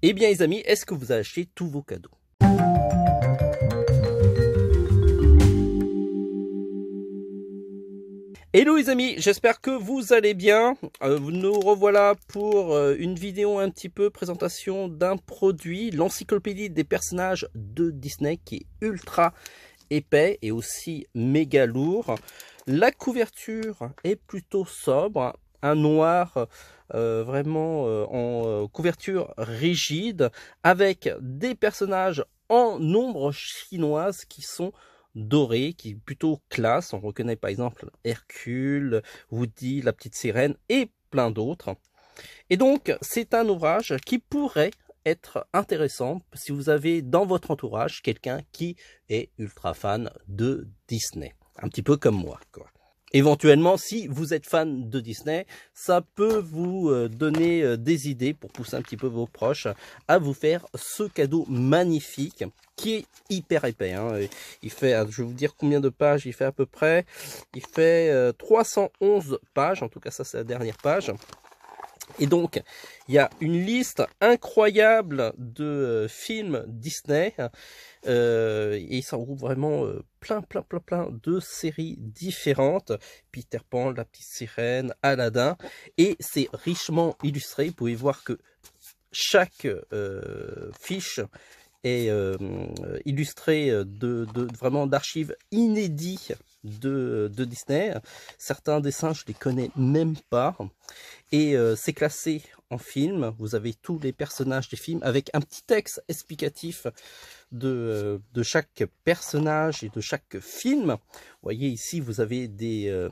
Eh bien les amis, est-ce que vous avez acheté tous vos cadeaux Hello les amis, j'espère que vous allez bien. Euh, nous revoilà pour euh, une vidéo un petit peu présentation d'un produit, l'encyclopédie des personnages de Disney qui est ultra épais et aussi méga lourd. La couverture est plutôt sobre un noir euh, vraiment euh, en euh, couverture rigide avec des personnages en nombre chinoise qui sont dorés, qui plutôt classe. On reconnaît par exemple Hercule, Woody, la petite sirène et plein d'autres. Et donc c'est un ouvrage qui pourrait être intéressant si vous avez dans votre entourage quelqu'un qui est ultra fan de Disney. Un petit peu comme moi, quoi éventuellement, si vous êtes fan de Disney, ça peut vous euh, donner euh, des idées pour pousser un petit peu vos proches à vous faire ce cadeau magnifique qui est hyper épais. Hein. Euh, il fait, je vais vous dire combien de pages il fait à peu près. Il fait 311 pages, en tout cas ça c'est la dernière page. Et donc, il y a une liste incroyable de euh, films Disney. Euh, et ça regroupe vraiment euh, plein, plein, plein, plein de séries différentes. Peter Pan, La Petite Sirène, Aladdin. Et c'est richement illustré. Vous pouvez voir que chaque fiche est illustrée de, vraiment d'archives inédites euh, de, Disney. Certains dessins, je les connais même pas. Et euh, c'est classé en film. Vous avez tous les personnages des films avec un petit texte explicatif de, euh, chaque personnage et de chaque film. Vous voyez ici, vous avez des,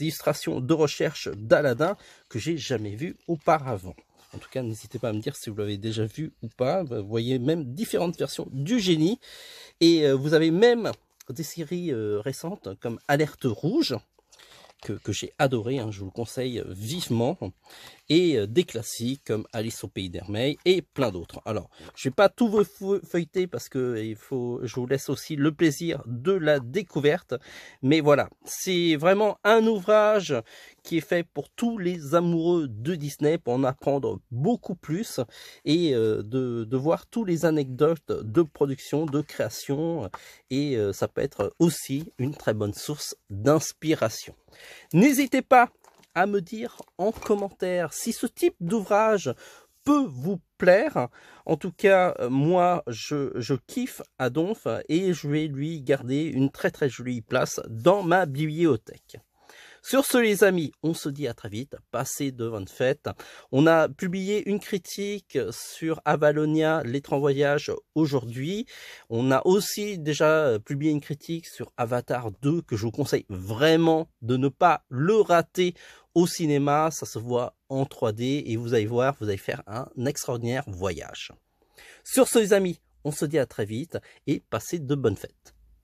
illustrations de recherche d'Aladin que j'ai jamais vu auparavant. En tout cas, n'hésitez pas à me dire si vous l'avez déjà vu ou pas. Vous voyez même différentes versions du génie. Et vous avez même des séries euh, récentes comme Alerte Rouge, que, j'ai adoré, hein, je vous le conseille vivement, et euh, des classiques comme Alice au Pays d'Hermeil et plein d'autres. Alors, je vais pas tout vous feuilleter parce que il faut, je vous laisse aussi le plaisir de la découverte, mais voilà, c'est vraiment un ouvrage qui est fait pour tous les amoureux de Disney, pour en apprendre beaucoup plus et euh, de, voir tous les anecdotes de production, de création, et euh, ça peut être aussi une très bonne source d'inspiration. N'hésitez pas à me dire en commentaire si ce type d'ouvrage peut vous plaire. En tout cas, euh, moi, je, je kiffe Adonf et je vais lui garder une très très jolie place dans ma bibliothèque. Sur ce, les amis, on se dit à très vite. Passez de bonnes fêtes. On a publié une critique sur Avalonia, l'étrange voyage aujourd'hui. On a aussi déjà euh, publié une critique sur Avatar 2 que je vous conseille vraiment de ne pas le rater au cinéma. Ça se voit en 3D et vous allez voir, vous allez faire un extraordinaire voyage. Sur ce, les amis, on se dit à très vite et passez de bonnes fêtes.